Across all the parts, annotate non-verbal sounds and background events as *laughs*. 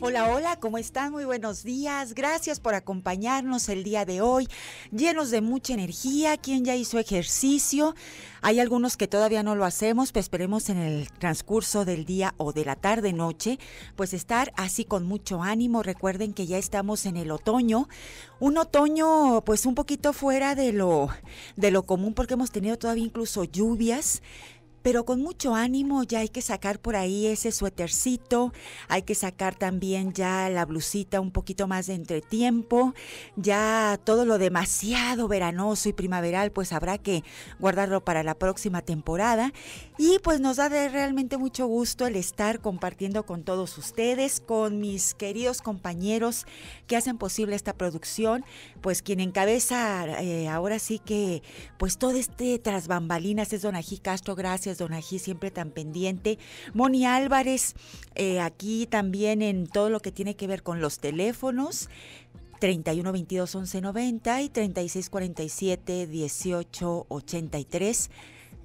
Hola, hola, ¿cómo están? Muy buenos días. Gracias por acompañarnos el día de hoy, llenos de mucha energía. ¿Quién ya hizo ejercicio? Hay algunos que todavía no lo hacemos, pero pues esperemos en el transcurso del día o de la tarde noche, pues estar así con mucho ánimo. Recuerden que ya estamos en el otoño, un otoño pues un poquito fuera de lo de lo común porque hemos tenido todavía incluso lluvias pero con mucho ánimo ya hay que sacar por ahí ese suétercito, hay que sacar también ya la blusita un poquito más de entretiempo, ya todo lo demasiado veranoso y primaveral pues habrá que guardarlo para la próxima temporada y pues nos da de realmente mucho gusto el estar compartiendo con todos ustedes, con mis queridos compañeros que hacen posible esta producción, pues quien encabeza eh, ahora sí que pues todo este tras bambalinas es Don Ají Castro, gracias don siempre tan pendiente. Moni Álvarez, eh, aquí también en todo lo que tiene que ver con los teléfonos. 31 22 y 36 47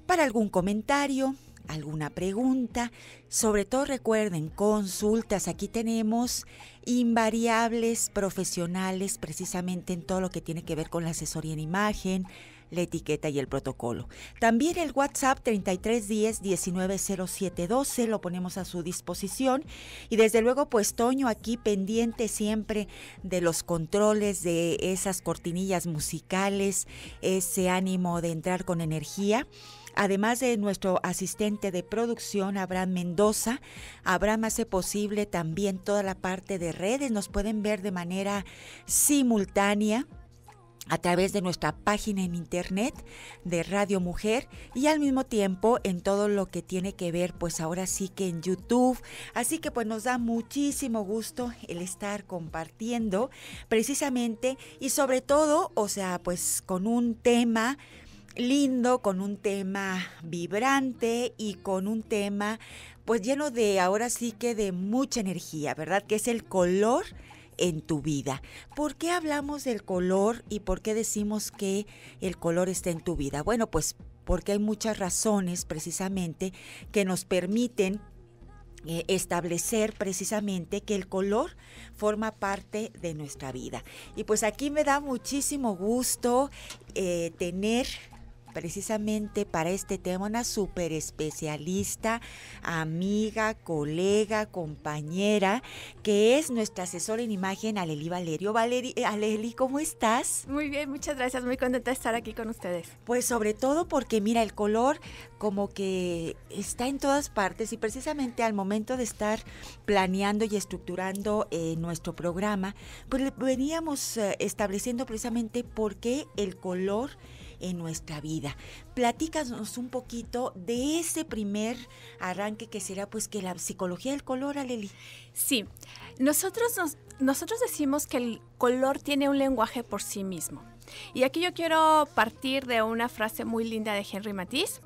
para algún comentario, alguna pregunta. Sobre todo recuerden, consultas. Aquí tenemos invariables profesionales precisamente en todo lo que tiene que ver con la asesoría en imagen, la etiqueta y el protocolo. También el WhatsApp 3310 190712 lo ponemos a su disposición y desde luego pues Toño aquí pendiente siempre de los controles de esas cortinillas musicales, ese ánimo de entrar con energía además de nuestro asistente de producción, Abraham Mendoza. Abraham hace posible también toda la parte de redes. Nos pueden ver de manera simultánea a través de nuestra página en internet de Radio Mujer y al mismo tiempo en todo lo que tiene que ver pues ahora sí que en YouTube. Así que pues nos da muchísimo gusto el estar compartiendo precisamente y sobre todo, o sea, pues con un tema lindo, con un tema vibrante y con un tema pues lleno de ahora sí que de mucha energía, ¿verdad? Que es el color en tu vida. ¿Por qué hablamos del color y por qué decimos que el color está en tu vida? Bueno, pues porque hay muchas razones precisamente que nos permiten eh, establecer precisamente que el color forma parte de nuestra vida. Y pues aquí me da muchísimo gusto eh, tener precisamente para este tema, una súper especialista, amiga, colega, compañera, que es nuestra asesora en imagen, Aleli Valerio. Valeri, eh, Aleli, ¿cómo estás? Muy bien, muchas gracias, muy contenta de estar aquí con ustedes. Pues sobre todo porque mira, el color como que está en todas partes y precisamente al momento de estar planeando y estructurando eh, nuestro programa, pues veníamos eh, estableciendo precisamente por qué el color en nuestra vida. Platícanos un poquito de ese primer arranque que será pues que la psicología del color, Aleli. Sí, nosotros, nosotros decimos que el color tiene un lenguaje por sí mismo. Y aquí yo quiero partir de una frase muy linda de Henry Matisse.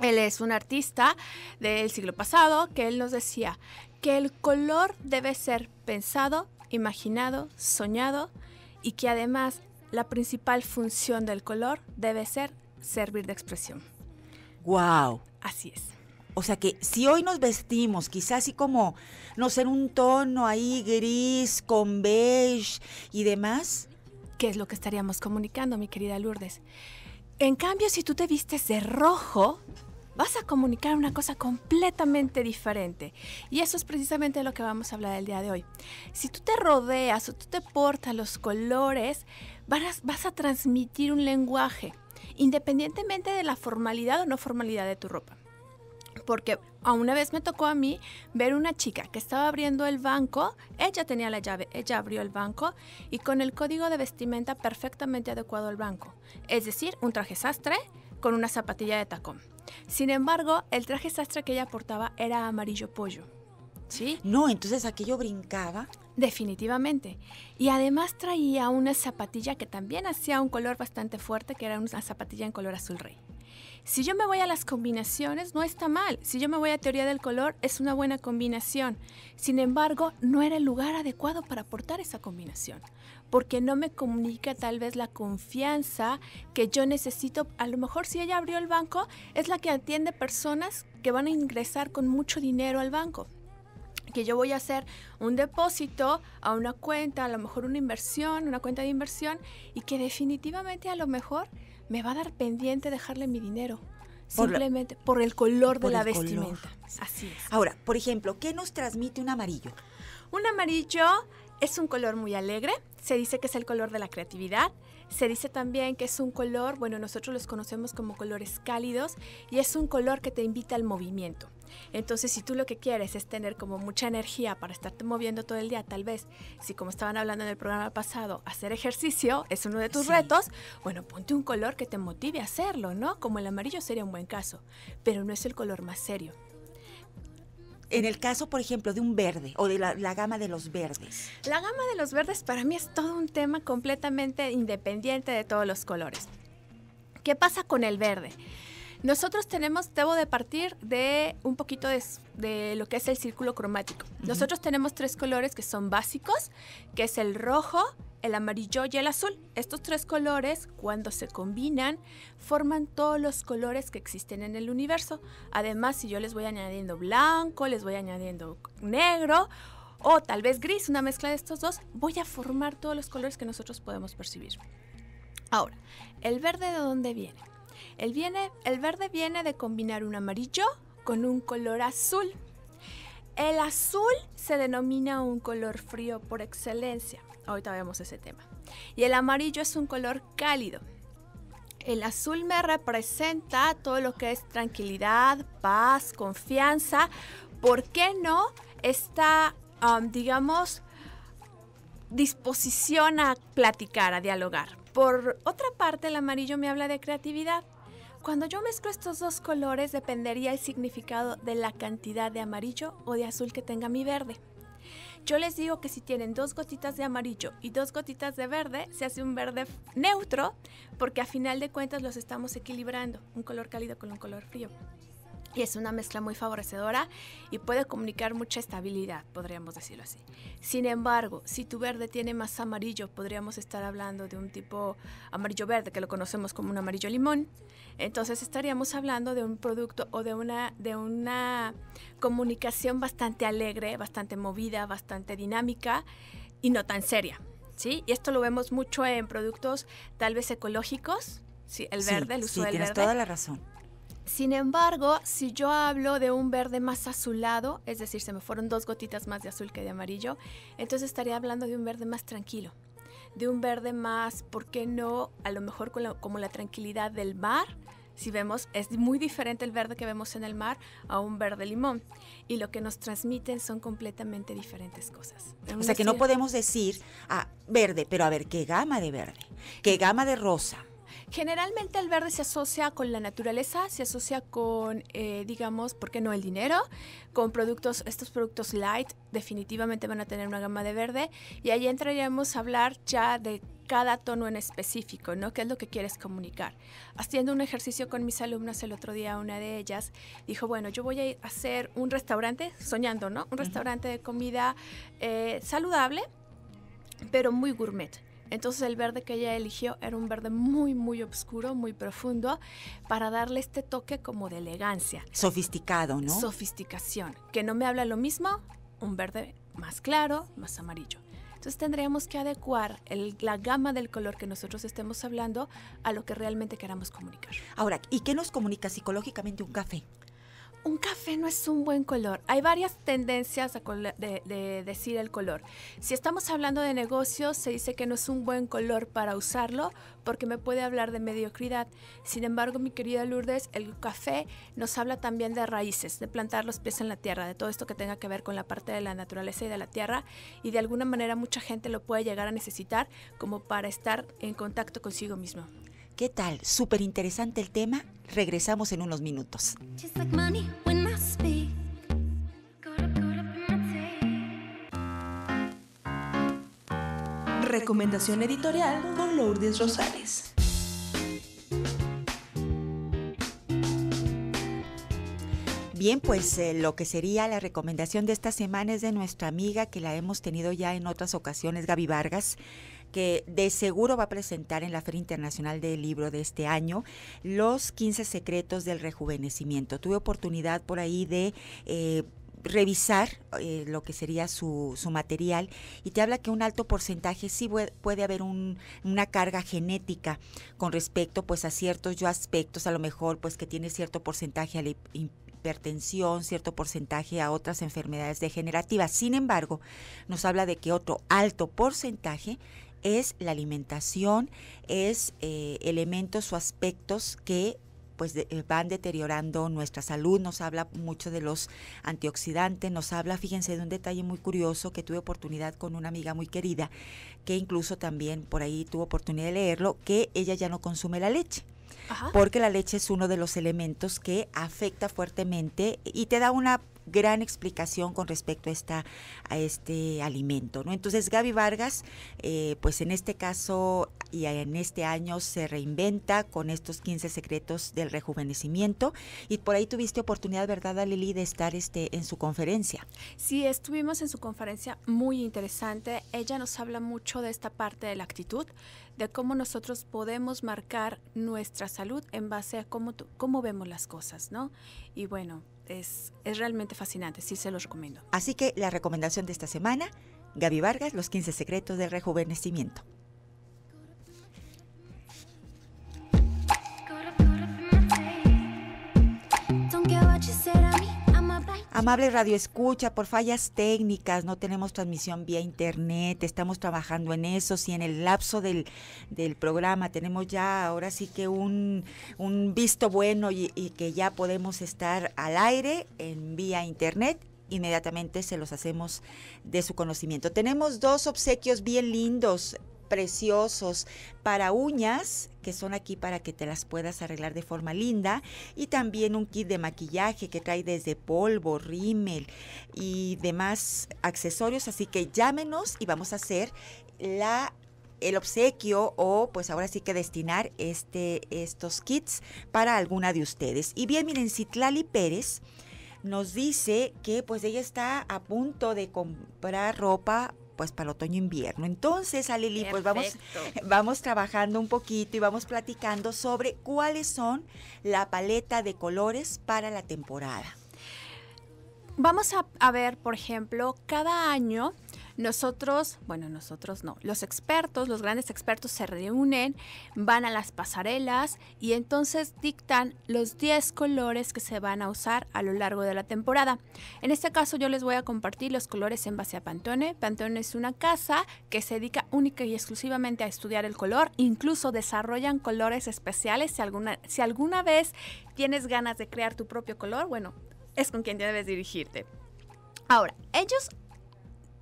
Él es un artista del siglo pasado que él nos decía que el color debe ser pensado, imaginado, soñado y que además la principal función del color debe ser servir de expresión. ¡Wow! Así es. O sea que si hoy nos vestimos, quizás así como, no sé, en un tono ahí gris, con beige y demás. ¿Qué es lo que estaríamos comunicando, mi querida Lourdes? En cambio, si tú te vistes de rojo, vas a comunicar una cosa completamente diferente. Y eso es precisamente lo que vamos a hablar el día de hoy. Si tú te rodeas o tú te portas los colores, vas, vas a transmitir un lenguaje, independientemente de la formalidad o no formalidad de tu ropa porque a una vez me tocó a mí ver una chica que estaba abriendo el banco, ella tenía la llave, ella abrió el banco y con el código de vestimenta perfectamente adecuado al banco, es decir, un traje sastre con una zapatilla de tacón. Sin embargo, el traje sastre que ella portaba era amarillo pollo. ¿Sí? No, entonces aquello brincaba. Definitivamente. Y además traía una zapatilla que también hacía un color bastante fuerte, que era una zapatilla en color azul rey. Si yo me voy a las combinaciones, no está mal. Si yo me voy a teoría del color, es una buena combinación. Sin embargo, no era el lugar adecuado para portar esa combinación porque no me comunica tal vez la confianza que yo necesito. A lo mejor si ella abrió el banco, es la que atiende personas que van a ingresar con mucho dinero al banco. Que yo voy a hacer un depósito a una cuenta, a lo mejor una inversión, una cuenta de inversión, y que definitivamente a lo mejor me va a dar pendiente dejarle mi dinero. simplemente por el color de la vestimenta. Así es. Ahora, por ejemplo, ¿qué nos transmite un amarillo? Un amarillo es un color muy alegre, se dice que es el color de la creatividad, se dice también que es un color, bueno, nosotros los conocemos como colores cálidos y es un color que te invita al movimiento. Entonces, si tú lo que quieres es tener como mucha energía para estarte moviendo todo el día, tal vez, si como estaban hablando en el programa pasado, hacer ejercicio es uno de tus retos, bueno, ponte un color que te motive a hacerlo, ¿no? Como el amarillo sería un buen caso, pero no es el color más serio en el caso, por ejemplo, de un verde o de la, gama de los verdes? La gama de los verdes para mí es todo un tema completamente independiente de todos los colores. ¿Qué pasa con el verde? Nosotros tenemos, debo de partir de un poquito de, lo que es el círculo cromático. Nosotros tenemos tres colores que son básicos, que es el rojo, el amarillo y el azul. Estos tres colores, cuando se combinan, forman todos los colores que existen en el universo. Además, si yo les voy añadiendo blanco, les voy añadiendo negro o tal vez gris, una mezcla de estos dos, voy a formar todos los colores que nosotros podemos percibir. Ahora, ¿el verde de dónde viene? El, viene, el verde viene de combinar un amarillo con un color azul. El azul se denomina un color frío por excelencia. Ahorita vemos ese tema. Y el amarillo es un color cálido. El azul me representa todo lo que es tranquilidad, paz, confianza. ¿Por qué no? Esta, digamos, disposición a platicar, a dialogar. Por otra parte, el amarillo me habla de creatividad. Cuando yo mezclo estos dos colores dependería el significado de la cantidad de amarillo o de azul que tenga mi verde. Yo les digo que si tienen dos gotitas de amarillo y dos gotitas de verde, se hace un verde neutro porque a final de cuentas los estamos equilibrando, un color cálido con un color frío. Y es una mezcla muy favorecedora y puede comunicar mucha estabilidad, podríamos decirlo así. Sin embargo, si tu verde tiene más amarillo, podríamos estar hablando de un tipo amarillo verde que lo conocemos como un amarillo limón. Entonces estaríamos hablando de un producto o de una, comunicación bastante alegre, bastante movida, bastante dinámica y no tan seria. ¿sí? Y esto lo vemos mucho en productos tal vez ecológicos, ¿sí? el verde, el uso sí, tienes toda la razón. Sin embargo, si yo hablo de un verde más azulado, es decir, se me fueron dos gotitas más de azul que de amarillo, entonces estaría hablando de un verde más tranquilo, de un verde más, ¿por qué no? A lo mejor como la tranquilidad del mar si vemos, es muy diferente el verde que vemos en el mar a un verde limón. Y lo que nos transmiten son completamente diferentes cosas. O sea que no podemos decir ah, verde, pero a ver, ¿qué gama de verde? ¿Qué gama de rosa? Generalmente el verde se asocia con la naturaleza, se asocia con, eh, digamos, ¿por qué no el dinero? Con productos, estos productos light definitivamente van a tener una gama de verde y ahí entraríamos a hablar ya de cada tono en específico, ¿no? ¿Qué es lo que quieres comunicar? Haciendo un ejercicio con mis alumnas el otro día, una de ellas dijo, bueno, yo voy a hacer un restaurante, soñando, ¿no? Un restaurante de comida eh, saludable, pero muy gourmet. Entonces el verde que ella eligió era un verde muy, muy oscuro, muy profundo, para darle este toque como de elegancia. Sofisticado, ¿no? Sofisticación, que no me habla lo mismo un verde más claro, más amarillo. Entonces tendríamos que adecuar la gama del color que nosotros estemos hablando a lo que realmente queramos comunicar. Ahora, ¿y qué nos comunica psicológicamente un café? un café no es un buen color. Hay varias tendencias de, decir el color. Si estamos hablando de negocios, se dice que no es un buen color para usarlo porque me puede hablar de mediocridad. Sin embargo, mi querida Lourdes, el café nos habla también de raíces, de plantar los pies en la tierra, de todo esto que tenga que ver con la parte de la naturaleza y de la tierra. Y de alguna manera mucha gente lo puede llegar a necesitar como para estar en contacto consigo mismo. ¿Qué tal? Súper interesante el tema. Regresamos en unos minutos. Recomendación editorial con Lourdes Rosales. Bien, pues eh, lo que sería la recomendación de esta semana es de nuestra amiga que la hemos tenido ya en otras ocasiones, Gaby Vargas, que de seguro va a presentar en la Feria Internacional del Libro de este año, Los 15 Secretos del Rejuvenecimiento. Tuve oportunidad por ahí de... Eh, revisar eh, lo que sería su, su, material y te habla que un alto porcentaje sí puede haber una carga genética con respecto pues a ciertos yo aspectos a lo mejor pues que tiene cierto porcentaje a la hipertensión, cierto porcentaje a otras enfermedades degenerativas. Sin embargo, nos habla de que otro alto porcentaje es la alimentación, es eh, elementos o aspectos que pues eh, van deteriorando nuestra salud, nos habla mucho de los antioxidantes, nos habla, fíjense, de un detalle muy curioso que tuve oportunidad con una amiga muy querida, que incluso también por ahí tuvo oportunidad de leerlo, que ella ya no consume la leche. Porque la leche es uno de los elementos que afecta fuertemente y te da una gran explicación con respecto a, esta, a este alimento. ¿no? Entonces Gaby Vargas, eh, pues en este caso y en este año se reinventa con estos 15 secretos del rejuvenecimiento y por ahí tuviste oportunidad, ¿verdad, Lili, de estar este, en su conferencia? Sí, estuvimos en su conferencia muy interesante. Ella nos habla mucho de esta parte de la actitud, de cómo nosotros podemos marcar nuestra salud en base a cómo, cómo vemos las cosas, ¿no? Y bueno, es, es realmente fascinante, sí se los recomiendo. Así que la recomendación de esta semana, Gaby Vargas, Los 15 Secretos del Rejuvenecimiento. Amable Radio Escucha, por fallas técnicas, no tenemos transmisión vía internet, estamos trabajando en eso. Si en el lapso del, programa tenemos ya ahora sí que un, visto bueno y, y que ya podemos estar al aire en vía internet, inmediatamente se los hacemos de su conocimiento. Tenemos dos obsequios bien lindos preciosos para uñas que son aquí para que te las puedas arreglar de forma linda y también un kit de maquillaje que trae desde polvo, rímel y demás accesorios, así que llámenos y vamos a hacer la el obsequio o pues ahora sí que destinar este estos kits para alguna de ustedes. Y bien, miren, Citlali Pérez nos dice que pues ella está a punto de comprar ropa pues para el otoño-invierno. Entonces, Alili, pues vamos, *laughs* vamos trabajando un poquito y vamos platicando sobre cuáles son la paleta de colores para la temporada. Vamos a, a ver, por ejemplo, cada año nosotros, bueno, nosotros no, los expertos, los grandes expertos se reúnen, van a las pasarelas y entonces dictan los 10 colores que se van a usar a lo largo de la temporada. En este caso yo les voy a compartir los colores en base a Pantone. Pantone es una casa que se dedica única y exclusivamente a estudiar el color, incluso desarrollan colores especiales si alguna, si alguna vez tienes ganas de crear tu propio color, bueno, es con quien debes dirigirte. Ahora, ellos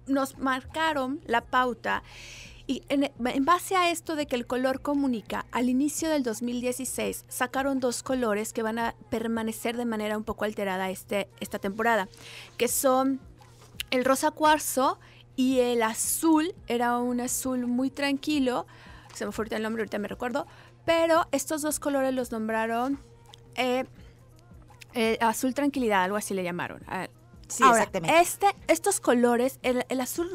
nos marcaron la pauta. Y en, base a esto de que el color comunica, al inicio del 2016 sacaron dos colores que van a permanecer de manera un poco alterada este, esta temporada, que son el rosa cuarzo y el azul, era un azul muy tranquilo, se me fue el nombre, ahorita me recuerdo, pero estos dos colores los nombraron eh, eh, azul tranquilidad, algo así le llamaron, Sí, Este, estos colores, el, azul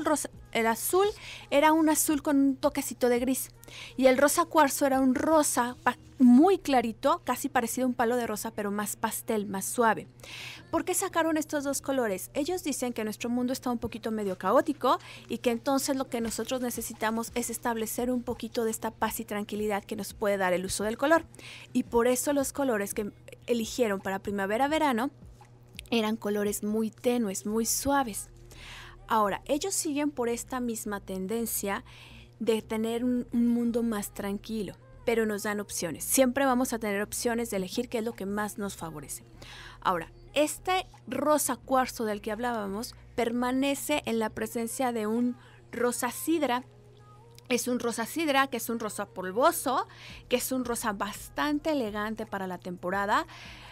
el azul era un azul con un toquecito de gris y el rosa cuarzo era un rosa muy clarito, casi parecido a un palo de rosa, pero más pastel, más suave. ¿Por qué sacaron estos dos colores? Ellos dicen que nuestro mundo está un poquito medio caótico y que entonces lo que nosotros necesitamos es establecer un poquito de esta paz y tranquilidad que nos puede dar el uso del color. Y por eso los colores que eligieron para primavera-verano eran colores muy tenues, muy suaves. Ahora, ellos siguen por esta misma tendencia de tener un, mundo más tranquilo, pero nos dan opciones. Siempre vamos a tener opciones de elegir qué es lo que más nos favorece. Ahora, este rosa cuarzo del que hablábamos permanece en la presencia de un rosa sidra. Es un rosa sidra, que es un rosa polvoso, que es un rosa bastante elegante para la temporada,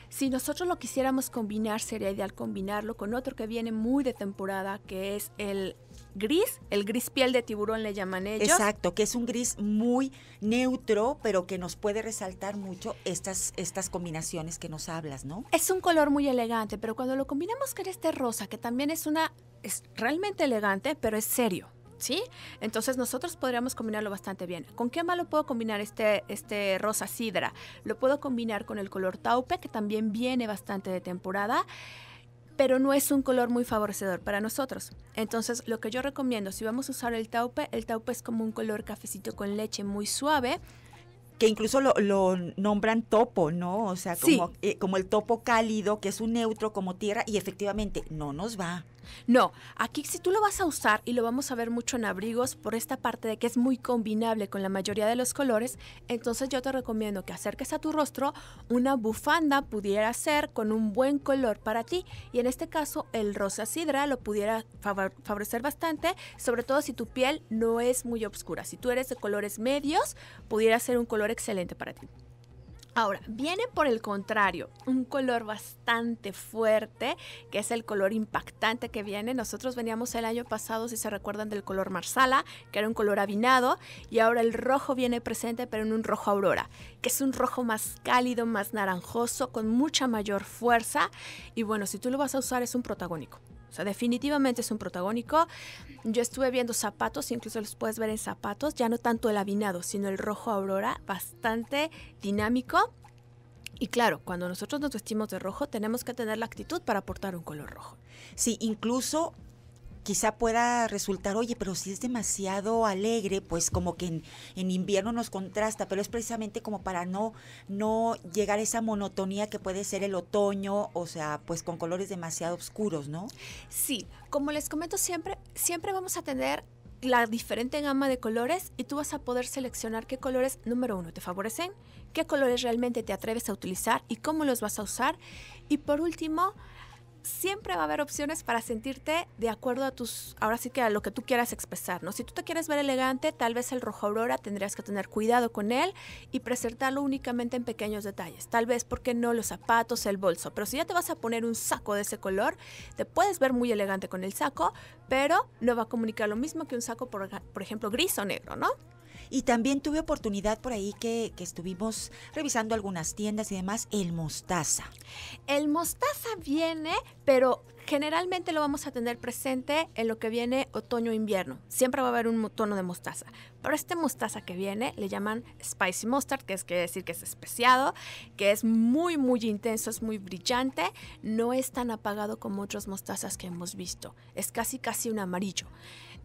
si nosotros lo quisiéramos combinar, sería ideal combinarlo con otro que viene muy de temporada, que es el gris, el gris piel de tiburón le llaman ellos. Exacto, que es un gris muy neutro, pero que nos puede resaltar mucho estas, estas combinaciones que nos hablas, ¿no? Es un color muy elegante, pero cuando lo combinamos con este rosa, que también es una, es realmente elegante, pero es serio. ¿sí? Entonces nosotros podríamos combinarlo bastante bien. ¿Con qué malo puedo combinar este, este rosa sidra? Lo puedo combinar con el color taupe, que también viene bastante de temporada pero no es un color muy favorecedor para nosotros. Entonces, lo que yo recomiendo, si vamos a usar el taupe, el taupe es como un color cafecito con leche muy suave, que incluso lo, nombran topo, ¿no? O sea, como, eh, como el topo cálido, que es un neutro como tierra, y efectivamente no nos va. No, aquí si tú lo vas a usar y lo vamos a ver mucho en abrigos por esta parte de que es muy combinable con la mayoría de los colores, entonces yo te recomiendo que acerques a tu rostro una bufanda pudiera ser con un buen color para ti y en este caso el rosa sidra lo pudiera favorecer bastante, sobre todo si tu piel no es muy oscura. Si tú eres de colores medios, pudiera ser un color excelente para ti. Ahora, viene por el contrario, un color bastante fuerte, que es el color impactante que viene. Nosotros veníamos el año pasado, si se recuerdan, del color marsala, que era un color avinado, y ahora el rojo viene presente, pero en un rojo aurora, que es un rojo más cálido, más naranjoso, con mucha mayor fuerza. Y bueno, si tú lo vas a usar, es un protagónico. O sea, definitivamente es un protagónico. Yo estuve viendo zapatos, incluso los puedes ver en zapatos, ya no tanto el avinado, sino el rojo aurora, bastante dinámico. Y claro, cuando nosotros nos vestimos de rojo, tenemos que tener la actitud para portar un color rojo. Sí, incluso quizá pueda resultar, oye, pero si es demasiado alegre, pues como que en, invierno nos contrasta, pero es precisamente como para no, no llegar a esa monotonía que puede ser el otoño, o sea, pues con colores demasiado oscuros, ¿no? Sí, como les comento siempre, siempre vamos a tener la diferente gama de colores y tú vas a poder seleccionar qué colores, número uno, te favorecen, qué colores realmente te atreves a utilizar y cómo los vas a usar. Y por último, siempre va a haber opciones para sentirte de acuerdo a tus, ahora sí que a lo que tú quieras expresar, ¿no? Si tú te quieres ver elegante, tal vez el rojo aurora tendrías que tener cuidado con él y presentarlo únicamente en pequeños detalles, tal vez porque no los zapatos, el bolso, pero si ya te vas a poner un saco de ese color, te puedes ver muy elegante con el saco, pero no va a comunicar lo mismo que un saco, por ejemplo, gris o negro, ¿no? Y también tuve oportunidad por ahí que, estuvimos revisando algunas tiendas y demás, el mostaza. El mostaza viene, pero generalmente lo vamos a tener presente en lo que viene otoño-invierno. Siempre va a haber un tono de mostaza. Pero este mostaza que viene le llaman spicy mustard, que es, quiere decir que es especiado, que es muy, muy intenso, es muy brillante. No es tan apagado como otros mostazas que hemos visto. Es casi, casi un amarillo.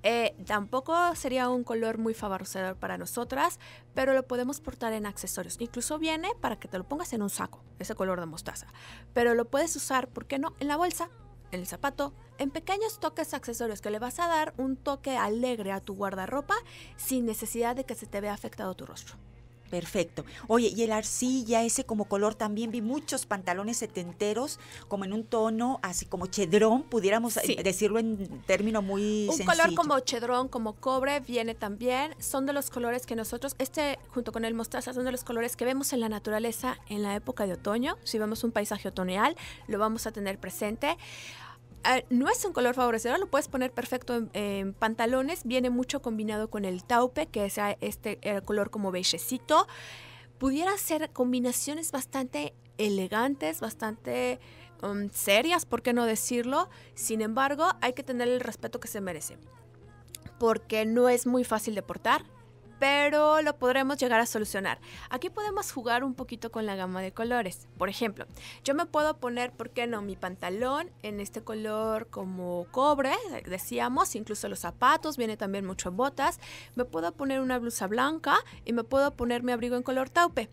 Eh, tampoco sería un color muy favorecedor para nosotras, pero lo podemos portar en accesorios. Incluso viene para que te lo pongas en un saco, ese color de mostaza. Pero lo puedes usar, ¿por qué no? En la bolsa, en el zapato, en pequeños toques accesorios que le vas a dar un toque alegre a tu guardarropa sin necesidad de que se te vea afectado tu rostro. Perfecto. Oye, y el arcilla, ese como color, también vi muchos pantalones setenteros, como en un tono así como chedrón, pudiéramos decirlo en término muy Un color como chedrón, como cobre, viene también. Son de los colores que nosotros, este junto con el mostaza, son de los colores que vemos en la naturaleza en la época de otoño. Si vemos un paisaje otoñal, lo vamos a tener presente no es un color favorecedor, lo puedes poner perfecto en, pantalones, viene mucho combinado con el taupe, que es este color como beigecito. Pudiera ser combinaciones bastante elegantes, bastante um, serias, ¿por qué no decirlo? Sin embargo, hay que tener el respeto que se merece, porque no es muy fácil de portar, pero lo podremos llegar a solucionar. Aquí podemos jugar un poquito con la gama de colores. Por ejemplo, yo me puedo poner, ¿por qué no?, mi pantalón en este color como cobre, decíamos, incluso los zapatos, viene también mucho botas. Me puedo poner una blusa blanca y me puedo poner mi abrigo en color taupe.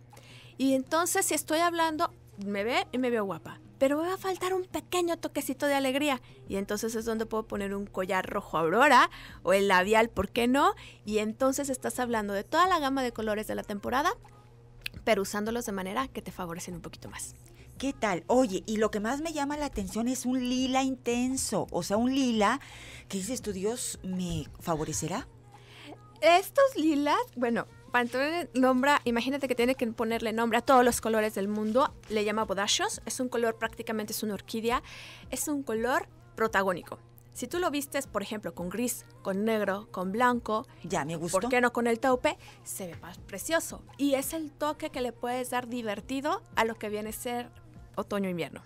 Y entonces, si estoy hablando, me ve y me veo guapa pero me va a faltar un pequeño toquecito de alegría. Y entonces es donde puedo poner un collar rojo aurora o el labial, ¿por qué no? Y entonces estás hablando de toda la gama de colores de la temporada, pero usándolos de manera que te favorecen un poquito más. ¿Qué tal? Oye, y lo que más me llama la atención es un lila intenso, o sea, un lila que dices, ¿tu Dios me favorecerá? Estos lilas, bueno, para ponerle nombre, imagínate que tiene que ponerle nombre a todos los colores del mundo. Le llama bodachos. Es un color, prácticamente es una orquídea. Es un color protagónico. Si tú lo vistes, por ejemplo, con gris, con negro, con blanco, ya me gustó. ¿Por qué no con el taupe? Se ve más precioso y es el toque que le puedes dar divertido a lo que viene a ser otoño invierno.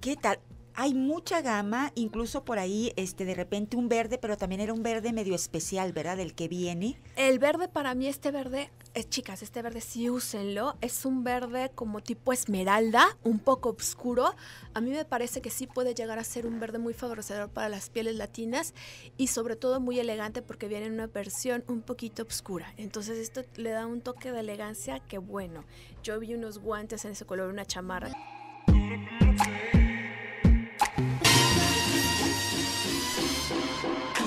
¿Qué tal? hay mucha gama, incluso por ahí, este, de repente un verde, pero también era un verde medio especial, ¿verdad? Del que viene. El verde para mí, este verde, eh, chicas, este verde sí úsenlo. Es un verde como tipo esmeralda, un poco oscuro. A mí me parece que sí puede llegar a ser un verde muy favorecedor para las pieles latinas y sobre todo muy elegante porque viene en una versión un poquito oscura. Entonces esto le da un toque de elegancia que bueno. Yo vi unos guantes en ese color, una chamarra.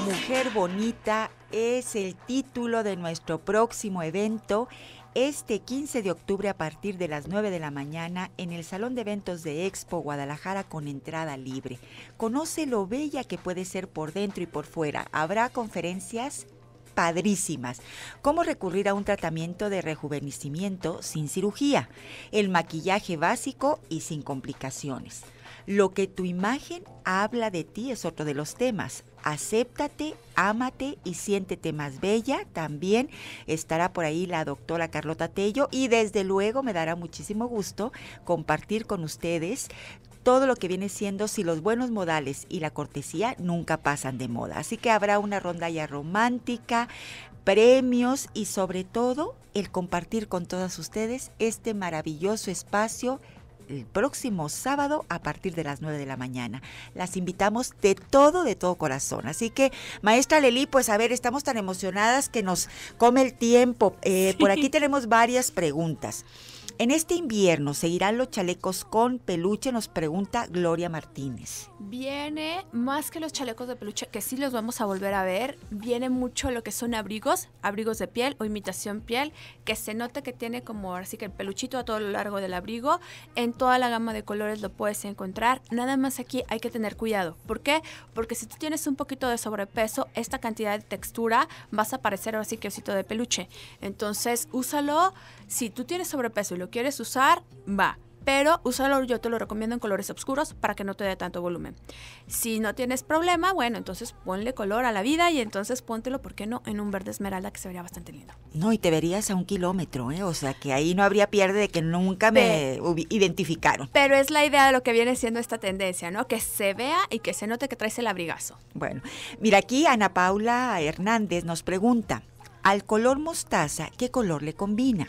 Mujer Bonita es el título de nuestro próximo evento este 15 de octubre a partir de las 9 de la mañana en el Salón de Eventos de Expo Guadalajara con entrada libre. Conoce lo bella que puede ser por dentro y por fuera. Habrá conferencias padrísimas. Cómo recurrir a un tratamiento de rejuvenecimiento sin cirugía, el maquillaje básico y sin complicaciones. Lo que tu imagen habla de ti es otro de los temas. Acéptate, ámate y siéntete más bella. También estará por ahí la doctora Carlota Tello y desde luego me dará muchísimo gusto compartir con ustedes todo lo que viene siendo si los buenos modales y la cortesía nunca pasan de moda. Así que habrá una rondalla romántica, premios y sobre todo el compartir con todas ustedes este maravilloso espacio el próximo sábado a partir de las 9 de la mañana. Las invitamos de todo, de todo corazón. Así que, maestra Leli, pues a ver, estamos tan emocionadas que nos come el tiempo. Eh, por aquí tenemos varias preguntas. En este invierno seguirán los chalecos con peluche, nos pregunta Gloria Martínez. Viene más que los chalecos de peluche, que sí los vamos a volver a ver, viene mucho lo que son abrigos, abrigos de piel o imitación piel, que se nota que tiene como así que el peluchito a todo lo largo del abrigo, en toda la gama de colores lo puedes encontrar. Nada más aquí hay que tener cuidado. ¿Por qué? Porque si tú tienes un poquito de sobrepeso, esta cantidad de textura vas a parecer así que osito de peluche. Entonces, úsalo si tú tienes sobrepeso y lo quieres usar, va. Pero úsalo, yo te lo recomiendo en colores oscuros para que no te dé tanto volumen. Si no tienes problema, bueno, entonces ponle color a la vida y entonces póntelo, ¿por qué no?, en un verde esmeralda que se vería bastante lindo. No, y te verías a un kilómetro, ¿eh? O sea, que ahí no habría pierde de que nunca me identificaron. Pero es la idea de lo que viene siendo esta tendencia, ¿no? Que se vea y que se note que traes el abrigazo. Bueno, mira, aquí Ana Paula Hernández nos pregunta, al color mostaza, ¿qué color le combina?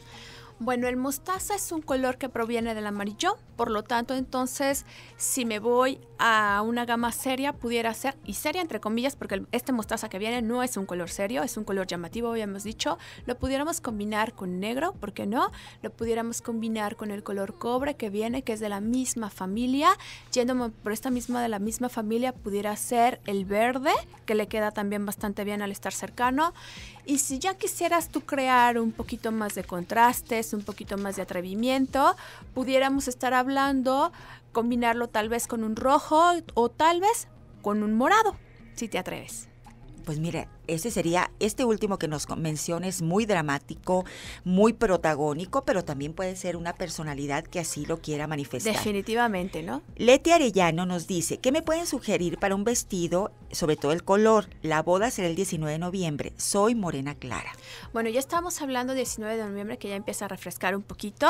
Bueno, el mostaza es un color que proviene del amarillo, por lo tanto entonces si me voy a una gama seria pudiera ser, y seria entre comillas, porque este mostaza que viene no es un color serio, es un color llamativo, ya dicho, lo pudiéramos combinar con negro, ¿por qué no? Lo pudiéramos combinar con el color cobre que viene, que es de la misma familia, yéndome por esta misma de la misma familia pudiera ser el verde, que le queda también bastante bien al estar cercano, y si ya quisieras tú crear un poquito más de contrastes, un poquito más de atrevimiento, pudiéramos estar hablando combinarlo tal vez con un rojo o tal vez con un morado, si te atreves. Pues mire, ese sería, este último que nos es muy dramático, muy protagónico, pero también puede ser una personalidad que así lo quiera manifestar. Definitivamente, ¿no? Leti Arellano nos dice, ¿qué me pueden sugerir para un vestido, sobre todo el color? La boda será el 19 de noviembre, soy morena clara. Bueno, ya estamos hablando 19 de noviembre, que ya empieza a refrescar un poquito.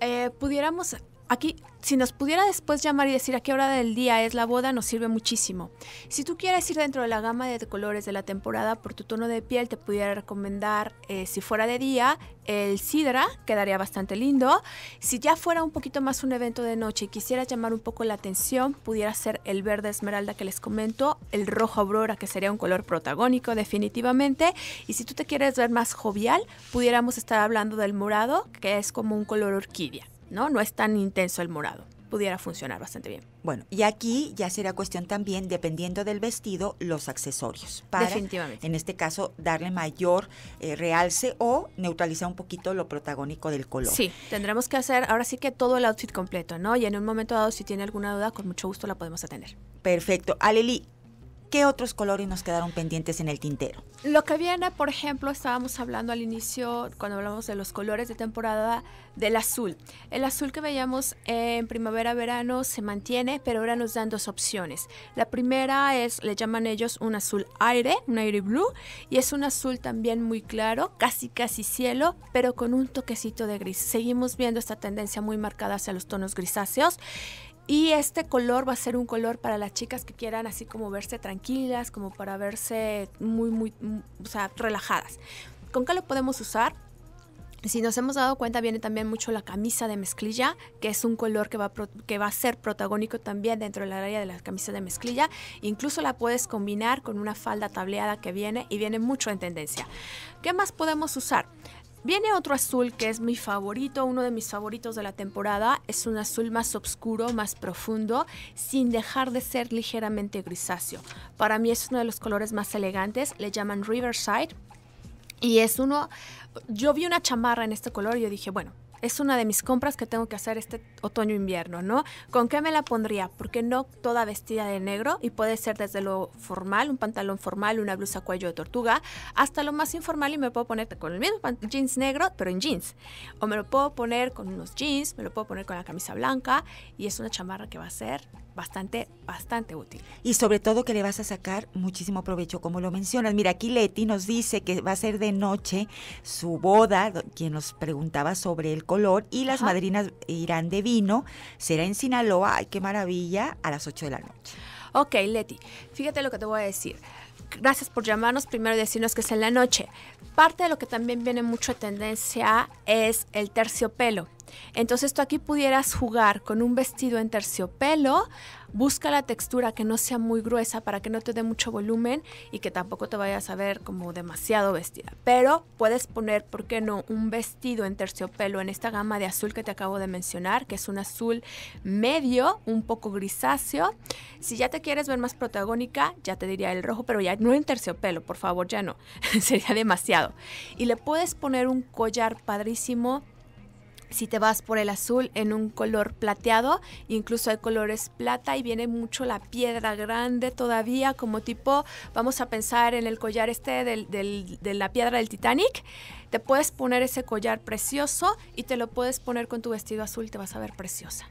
Eh, pudiéramos Aquí, si nos pudiera después llamar y decir a qué hora del día es la boda, nos sirve muchísimo. Si tú quieres ir dentro de la gama de colores de la temporada por tu tono de piel, te pudiera recomendar, eh, si fuera de día, el sidra, quedaría bastante lindo. Si ya fuera un poquito más un evento de noche y quisieras llamar un poco la atención, pudiera ser el verde esmeralda que les comento, el rojo aurora, que sería un color protagónico definitivamente. Y si tú te quieres ver más jovial, pudiéramos estar hablando del morado, que es como un color orquídea. ¿no? es tan intenso el morado. Pudiera funcionar bastante bien. Bueno, y aquí ya será cuestión también, dependiendo del vestido, los accesorios. Para, Definitivamente. En este caso, darle mayor eh, realce o neutralizar un poquito lo protagónico del color. Sí, tendremos que hacer ahora sí que todo el outfit completo, ¿no? Y en un momento dado, si tiene alguna duda, con mucho gusto la podemos atender. Perfecto. Aleli, ¿Qué otros colores nos quedaron pendientes en el tintero? Lo que viene, por ejemplo, estábamos hablando al inicio, cuando hablamos de los colores de temporada, del azul. El azul que veíamos en primavera-verano se mantiene, pero ahora nos dan dos opciones. La primera es, le llaman ellos un azul aire, un aire blue, y es un azul también muy claro, casi casi cielo, pero con un toquecito de gris. Seguimos viendo esta tendencia muy marcada hacia los tonos grisáceos. Y este color va a ser un color para las chicas que quieran así como verse tranquilas, como para verse muy, muy, mm, o sea, relajadas. ¿Con qué lo podemos usar? Si nos hemos dado cuenta, viene también mucho la camisa de mezclilla, que es un color que va, que va a ser protagónico también dentro del área de la camisa de mezclilla. Incluso la puedes combinar con una falda tableada que viene y viene mucho en tendencia. ¿Qué más podemos usar? Viene otro azul que es mi favorito, uno de mis favoritos de la temporada. Es un azul más oscuro, más profundo, sin dejar de ser ligeramente grisáceo. Para mí es uno de los colores más elegantes, le llaman Riverside. Y es uno, yo vi una chamarra en este color y yo dije, bueno, es una de mis compras que tengo que hacer este otoño-invierno, ¿no? ¿Con qué me la pondría? Porque no toda vestida de negro y puede ser desde lo formal, un pantalón formal, una blusa cuello de tortuga, hasta lo más informal y me puedo poner con el mismo jeans negro, pero en jeans. O me lo puedo poner con unos jeans, me lo puedo poner con la camisa blanca y es una chamarra que va a ser bastante, bastante útil. Y sobre todo que le vas a sacar muchísimo provecho, como lo mencionas. Mira, aquí Leti nos dice que va a ser de noche su boda, quien nos preguntaba sobre el color, y las madrinas irán de vino, será en Sinaloa, ay, qué maravilla, a las 8 de la noche. Ok, Leti, fíjate lo que te voy a decir gracias por llamarnos primero decirnos que es en la noche. Parte de lo que también viene mucho de tendencia es el terciopelo. Entonces tú aquí pudieras jugar con un vestido en terciopelo, busca la textura que no sea muy gruesa para que no te dé mucho volumen y que tampoco te vayas a ver como demasiado vestida. Pero puedes poner, ¿por qué no?, un vestido en terciopelo en esta gama de azul que te acabo de mencionar, que es un azul medio, un poco grisáceo. Si ya te quieres ver más protagónica, ya te diría el rojo, pero ya no en terciopelo, por favor, ya no. *laughs* Sería demasiado. Y le puedes poner un collar padrísimo si te vas por el azul en un color plateado, incluso hay colores plata y viene mucho la piedra grande todavía, como tipo, vamos a pensar en el collar este del, de la piedra del Titanic, te puedes poner ese collar precioso y te lo puedes poner con tu vestido azul, te vas a ver preciosa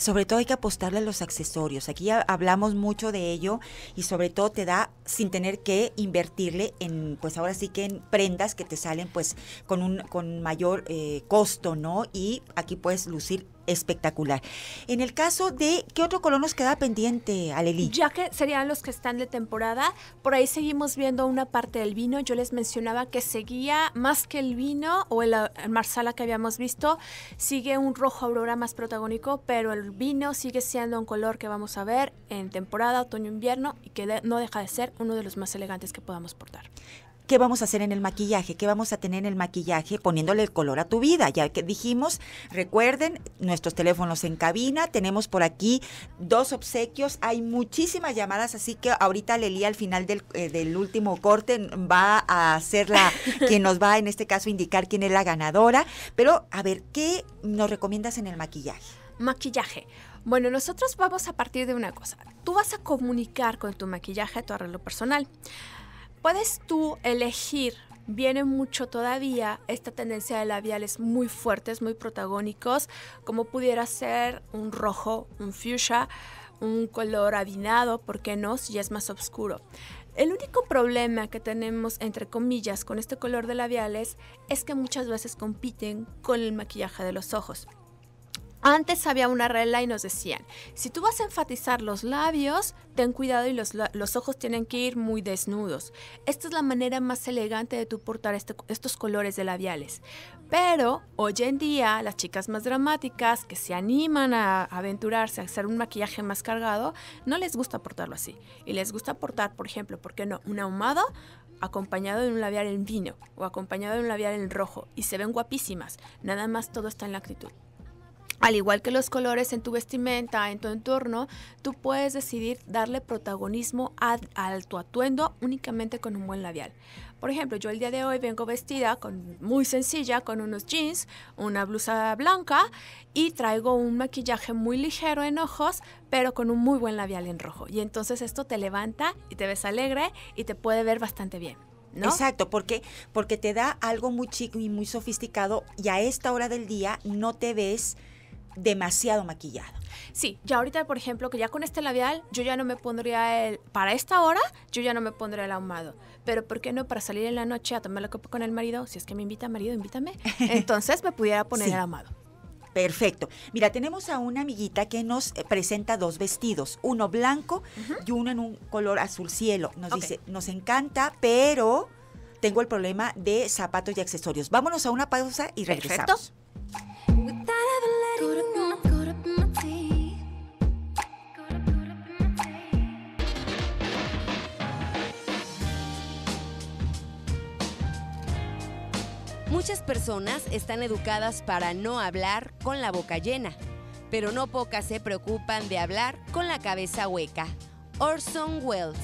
sobre todo hay que apostarle a los accesorios. Aquí hablamos mucho de ello y sobre todo te da sin tener que invertirle en, pues ahora sí que en prendas que te salen pues con un con mayor eh, costo, ¿no? Y aquí puedes lucir espectacular. En el caso de, ¿qué otro color nos queda pendiente, Aleli? Ya que serían los que están de temporada, por ahí seguimos viendo una parte del vino. Yo les mencionaba que seguía más que el vino o el, marsala que habíamos visto, sigue un rojo aurora más protagónico, pero el vino sigue siendo un color que vamos a ver en temporada, otoño, invierno y que no deja de ser uno de los más elegantes que podamos portar. ¿Qué vamos a hacer en el maquillaje? ¿Qué vamos a tener en el maquillaje? Poniéndole el color a tu vida. Ya que dijimos, recuerden, nuestros teléfonos en cabina. Tenemos por aquí dos obsequios. Hay muchísimas llamadas, así que ahorita Lelia al final eh, del, último corte va a ser la *laughs* que nos va en este caso a indicar quién es la ganadora. Pero a ver, ¿qué nos recomiendas en el maquillaje? Maquillaje. Bueno, nosotros vamos a partir de una cosa. Tú vas a comunicar con tu maquillaje a tu arreglo personal. Puedes tú elegir viene mucho todavía esta tendencia de labiales muy fuertes, muy protagónicos, como pudiera ser un rojo, un fuchsia, un color avinado, ¿por qué no? Si es más oscuro. El único problema que tenemos, entre comillas, con este color de labiales es que muchas veces compiten con el maquillaje de los ojos. Antes había una regla y nos decían, si tú vas a enfatizar los labios, ten cuidado y los, ojos tienen que ir muy desnudos. Esta es la manera más elegante de tu portar este, estos colores de labiales. Pero hoy en día las chicas más dramáticas que se animan a aventurarse a hacer un maquillaje más cargado, no les gusta portarlo así. Y les gusta portar, por ejemplo, ¿por qué no? Un ahumado acompañado de un labial en vino o acompañado de un labial en rojo y se ven guapísimas. Nada más todo está en la actitud al igual que los colores en tu vestimenta, en tu entorno, tú puedes decidir darle protagonismo a, tu atuendo únicamente con un buen labial. Por ejemplo, yo el día de hoy vengo vestida con, muy sencilla, con unos jeans, una blusa blanca y traigo un maquillaje muy ligero en ojos, pero con un muy buen labial en rojo. Y entonces esto te levanta y te ves alegre y te puede ver bastante bien. ¿No? Exacto, porque porque te da algo muy chico y muy sofisticado y a esta hora del día no te ves demasiado maquillado. Sí, ya ahorita, por ejemplo, que ya con este labial, yo ya no me pondría el. Para esta hora, yo ya no me pondría el ahumado. Pero ¿por qué no? Para salir en la noche a tomar la copa con el marido, si es que me invita marido, invítame. *laughs* Entonces me pudiera poner el ahumado. Perfecto. Mira, tenemos a una amiguita que nos eh, presenta dos vestidos, uno blanco y uno en un color azul cielo. Nos dice, nos encanta, pero tengo el problema de zapatos y accesorios. Vámonos a una pausa y regresamos. Perfecto. Muchas personas están educadas para no hablar con la boca llena, pero no pocas se preocupan de hablar con la cabeza hueca. Orson Welles.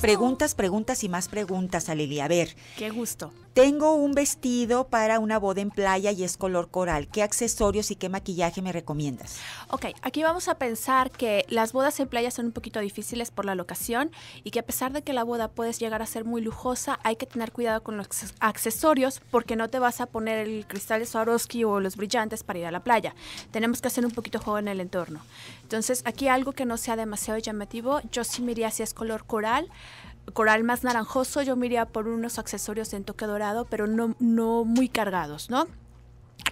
Preguntas, preguntas y más preguntas, Aleli. A ver. Qué gusto. Tengo un vestido para una boda en playa y es color coral. ¿Qué accesorios y qué maquillaje me recomiendas? Ok, aquí vamos a pensar que las bodas en playa son un poquito difíciles por la locación y que a pesar de que la boda puedes llegar a ser muy lujosa, hay que tener cuidado con los accesorios porque no te vas a poner el cristal de Swarovski o los brillantes para ir a la playa. Tenemos que hacer un poquito juego en el entorno. Entonces, aquí algo que no sea demasiado llamativo, yo sí me iría si es color coral, coral más naranjoso, yo miraría por unos accesorios en toque dorado, pero no, no muy cargados, ¿no?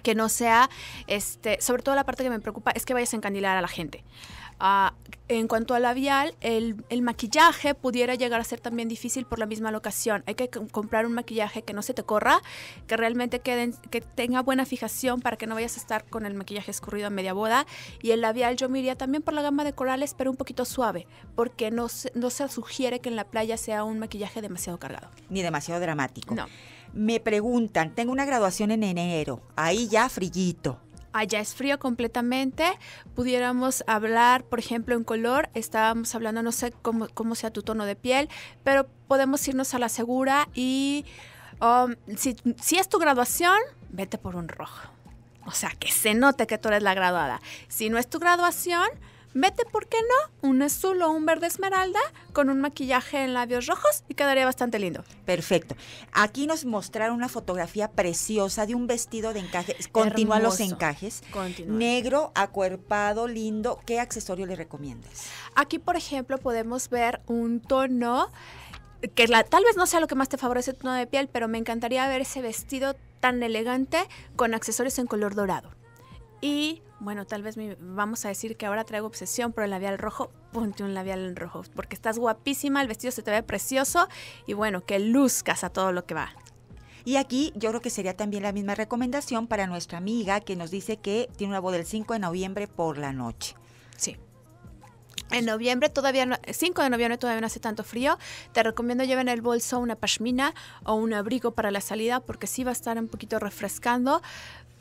Que no sea, este, sobre todo la parte que me preocupa es que vayas a encandilar a la gente en cuanto al labial, el, maquillaje pudiera llegar a ser también difícil por la misma locación. Hay que comprar un maquillaje que no se te corra, que realmente quede, que tenga buena fijación para que no vayas a estar con el maquillaje escurrido a media boda. Y el labial yo miraría iría también por la gama de corales, pero un poquito suave, porque no, no se sugiere que en la playa sea un maquillaje demasiado cargado. Ni demasiado dramático. No. Me preguntan, tengo una graduación en enero, ahí ya frillito allá es frío completamente. Pudiéramos hablar, por ejemplo, en color, estábamos hablando, no sé cómo, sea tu tono de piel, pero podemos irnos a la segura y um, si, si es tu graduación, vete por un rojo. O sea, que se note que tú eres la graduada. Si no es tu graduación, Vete, ¿por qué no? Un azul o un verde esmeralda con un maquillaje en labios rojos y quedaría bastante lindo. Perfecto. Aquí nos mostraron una fotografía preciosa de un vestido de encaje. Continúa los encajes. Negro, acuerpado, lindo. ¿Qué accesorio le recomiendas? Aquí, por ejemplo, podemos ver un tono que tal vez no sea lo que más te favorece tu tono de piel, pero me encantaría ver ese vestido tan elegante con accesorios en color dorado. Y bueno, tal vez vamos a decir que ahora traigo obsesión por el labial rojo. *laughs* Ponte un labial rojo, porque estás guapísima, el vestido se te ve precioso y bueno, que luzcas a todo lo que va. Y aquí yo creo que sería también la misma recomendación para nuestra amiga que nos dice que tiene una boda el 5 de noviembre por la noche. Sí. En noviembre todavía 5 de noviembre todavía no hace tanto frío. Te recomiendo llevar en el bolso una pashmina o un abrigo para la salida porque sí va a estar un poquito refrescando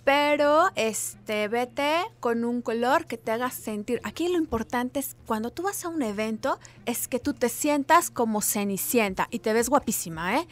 pero este, vete con un color que te haga sentir. Aquí lo importante es cuando tú vas a un evento, es que tú te sientas como cenicienta y te ves guapísima, ¿eh?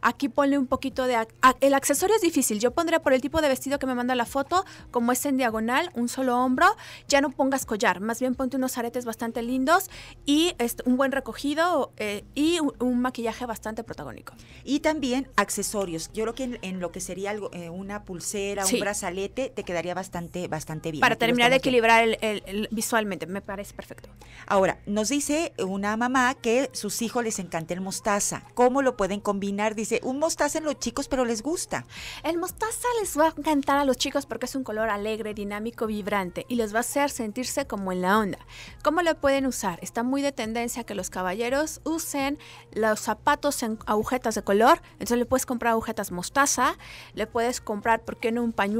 Aquí ponle un poquito de... El accesorio es difícil, yo pondré por el tipo de vestido que me manda la foto, como es en diagonal, un solo hombro, ya no pongas collar, más bien ponte unos aretes bastante lindos y este, un buen recogido eh, y un, maquillaje bastante protagónico. Y también accesorios, yo creo que en, lo que sería algo, eh, una pulsera, un brazo salete te quedaría bastante, bastante bien. Para ¿eh? terminar de equilibrar el, visualmente, me parece perfecto. Ahora, nos dice una mamá que sus hijos les encanta el mostaza. ¿Cómo lo pueden combinar? Dice, un mostaza en los chicos, pero les gusta. El mostaza les va a encantar a los chicos porque es un color alegre, dinámico, vibrante y les va a hacer sentirse como en la onda. ¿Cómo lo pueden usar? Está muy de tendencia que los caballeros usen los zapatos en agujetas de color. Entonces le puedes comprar agujetas mostaza, le puedes comprar, ¿por qué no un pañuelo?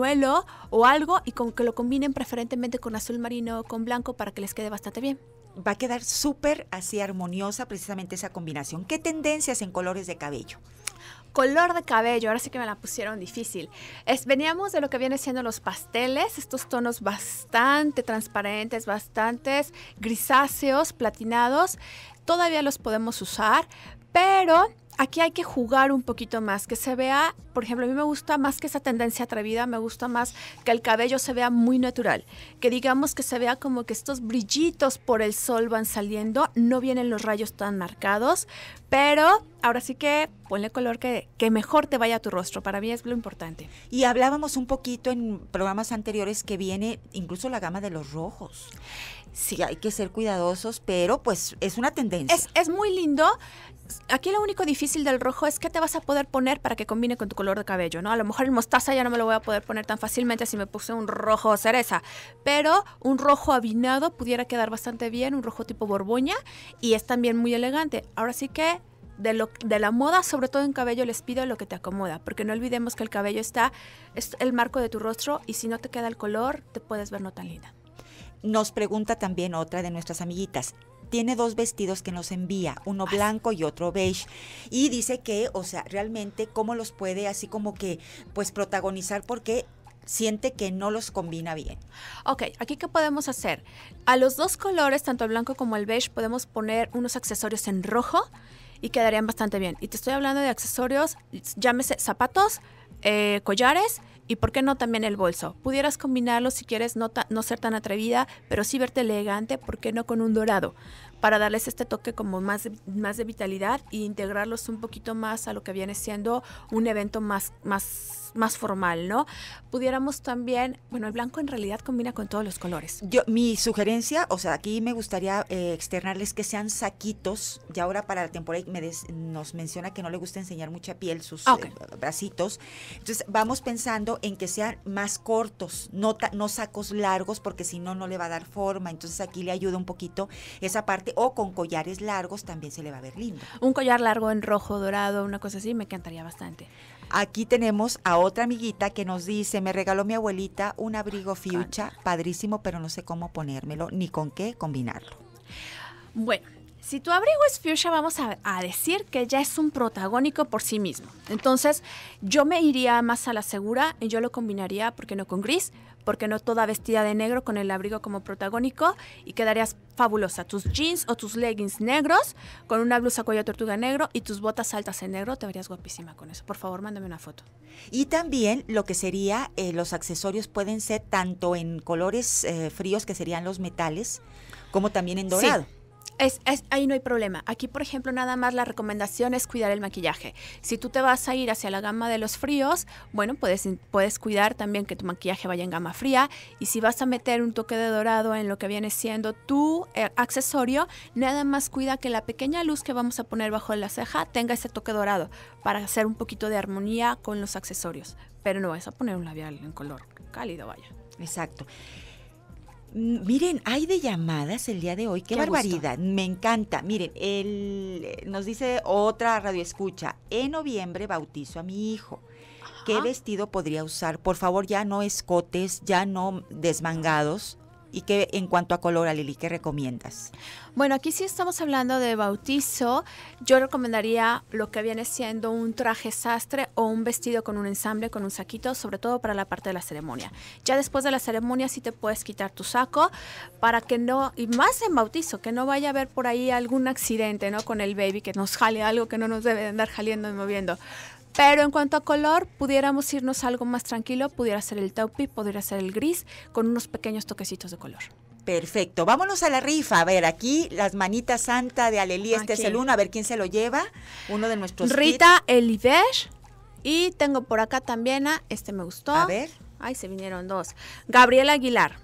o algo y con que lo combinen preferentemente con azul marino o con blanco para que les quede bastante bien va a quedar súper así armoniosa precisamente esa combinación. ¿Qué tendencias en colores de cabello? Color de cabello, ahora sí que me la pusieron difícil. veníamos de lo que vienen siendo los pasteles, estos tonos bastante transparentes, bastantes grisáceos, platinados. Todavía los podemos usar, pero aquí hay que jugar un poquito más, que se vea, por ejemplo, a mí me gusta más que esa tendencia atrevida, me gusta más que el cabello se vea muy natural, que digamos que se vea como que estos brillitos por el sol van saliendo, no vienen los rayos tan marcados, pero ahora sí que ponle color que, mejor te vaya a tu rostro, para mí es lo importante. Y hablábamos un poquito en programas anteriores que viene incluso la gama de los rojos sí hay que ser cuidadosos, pero pues es una tendencia. es muy lindo. Aquí lo único difícil del rojo es qué te vas a poder poner para que combine con tu color de cabello, ¿no? A lo mejor el mostaza ya no me lo voy a poder poner tan fácilmente si me puse un rojo cereza, pero un rojo avinado pudiera quedar bastante bien, un rojo tipo borboña y es también muy elegante. Ahora sí que de, de, la moda, sobre todo en cabello, les pido lo que te acomoda, porque no olvidemos que el cabello está, es el marco de tu rostro y si no te queda el color, te puedes ver no tan linda. Nos pregunta también otra de nuestras amiguitas, tiene dos vestidos que nos envía, uno blanco y otro beige. Y dice que, o sea, realmente cómo los puede así como que, pues protagonizar porque siente que no los combina bien. Ok, aquí qué podemos hacer? A los dos colores, tanto el blanco como el beige, podemos poner unos accesorios en rojo y quedarían bastante bien. Y te estoy hablando de accesorios, llámese zapatos, eh, collares y por qué no también el bolso. Pudieras combinarlo si quieres no, no ser tan atrevida, pero sí verte elegante, ¿por qué no con un dorado? Para darles este toque como más de, más de vitalidad e integrarlos un poquito más a lo que viene siendo un evento más, más más, formal, ¿no? Pudiéramos también, bueno, el blanco en realidad combina con todos los colores. Yo, mi sugerencia, o sea, aquí me gustaría eh, externarles que sean saquitos, y ahora para la temporada me nos menciona que no le gusta enseñar mucha piel, sus ah, eh, bracitos. Entonces, vamos pensando en que sean más cortos, no, no sacos largos, porque si no, no le va a dar forma. Entonces, aquí le ayuda un poquito esa parte, o con collares largos también se le va a ver lindo. Un collar largo en rojo, dorado, una cosa así, me encantaría bastante. Aquí tenemos ahora otra amiguita que nos dice, me regaló mi abuelita un abrigo fiucha, padrísimo, pero no sé cómo ponérmelo ni con qué combinarlo. Bueno, si tu abrigo es fuchsia, vamos a, decir que ya es un protagónico por sí mismo. Entonces, yo me iría más a la segura y yo lo combinaría, porque no con gris? porque no toda vestida de negro con el abrigo como protagónico y quedarías fabulosa. Tus jeans o tus leggings negros con una blusa cuello tortuga negro y tus botas altas en negro, te verías guapísima con eso. Por favor, mándame una foto. Y también lo que sería, eh, los accesorios pueden ser tanto en colores eh, fríos, que serían los metales, como también en dorado ahí no hay problema. Aquí, por ejemplo, nada más la recomendación es cuidar el maquillaje. Si tú te vas a ir hacia la gama de los fríos, bueno, puedes, puedes cuidar también que tu maquillaje vaya en gama fría. Y si vas a meter un toque de dorado en lo que viene siendo tu eh, accesorio, nada más cuida que la pequeña luz que vamos a poner bajo la ceja tenga ese toque dorado para hacer un poquito de armonía con los accesorios. Pero no vas a poner un labial en color cálido, vaya. Exacto. Mm, miren, hay de llamadas el día de hoy. Qué, barbaridad. Me encanta. Miren, él eh, nos dice otra radio escucha. En noviembre bautizo a mi hijo. ¿Qué vestido podría usar? Por favor, ya no escotes, ya no desmangados y que en cuanto a color, Lili, ¿qué recomiendas? Bueno, aquí sí estamos hablando de bautizo. Yo recomendaría lo que viene siendo un traje sastre o un vestido con un ensamble, con un saquito, sobre todo para la parte de la ceremonia. Ya después de la ceremonia sí te puedes quitar tu saco para que no, y más en bautizo, que no vaya a haber por ahí algún accidente, ¿no? Con el baby, que nos jale algo que no nos debe andar jaliendo y moviendo. Pero en cuanto a color, pudiéramos irnos algo más tranquilo, pudiera ser el taupe, pudiera ser el gris, con unos pequeños toquecitos de color. Perfecto, vámonos a la rifa. A ver, aquí las manitas santa de Alelí, este es el uno, a ver quién se lo lleva. Uno de nuestros. Rita kits. Y tengo por acá también a este me gustó. A ver. Ay, se vinieron dos. Gabriel Aguilar.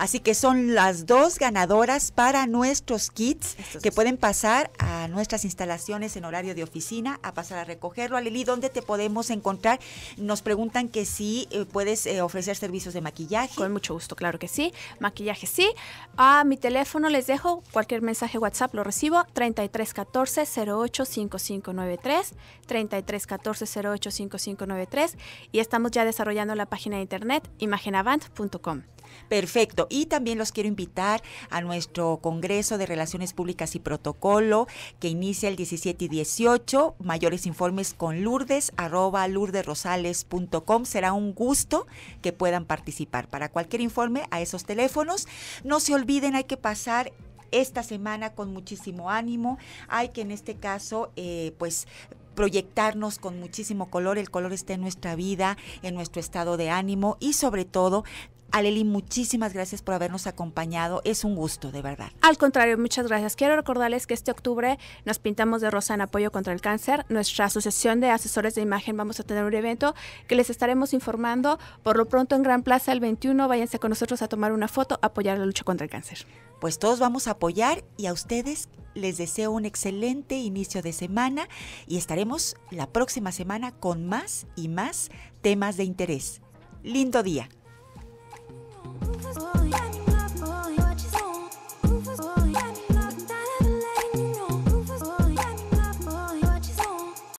Así que son las dos ganadoras para nuestros kits que pueden pasar a nuestras instalaciones en horario de oficina a pasar a recogerlo. Aleli, ¿dónde te podemos encontrar? Nos preguntan que si eh, puedes eh, ofrecer servicios de maquillaje. Con mucho gusto, claro que sí. Maquillaje sí. A mi teléfono les dejo cualquier mensaje WhatsApp, lo recibo 3314 085593 3314 085593 y estamos ya desarrollando la página de internet imagenavant.com. Perfecto. Y también los quiero invitar a nuestro Congreso de Relaciones Públicas y Protocolo que inicia el 17 y 18. Mayores informes con Lourdes, arroba Será un gusto que puedan participar. Para cualquier informe a esos teléfonos, no se olviden, hay que pasar esta semana con muchísimo ánimo. Hay que en este caso, eh, pues proyectarnos con muchísimo color, el color está en nuestra vida, en nuestro estado de ánimo y sobre todo Aleli, muchísimas gracias por habernos acompañado. Es un gusto, de verdad. Al contrario, muchas gracias. Quiero recordarles que este octubre nos pintamos de rosa en apoyo contra el cáncer. Nuestra asociación de asesores de imagen vamos a tener un evento que les estaremos informando. Por lo pronto en Gran Plaza el 21, váyanse con nosotros a tomar una foto, apoyar la lucha contra el cáncer. Pues todos vamos a apoyar y a ustedes les deseo un excelente inicio de semana y estaremos la próxima semana con más y más temas de interés. Lindo día. Ooh.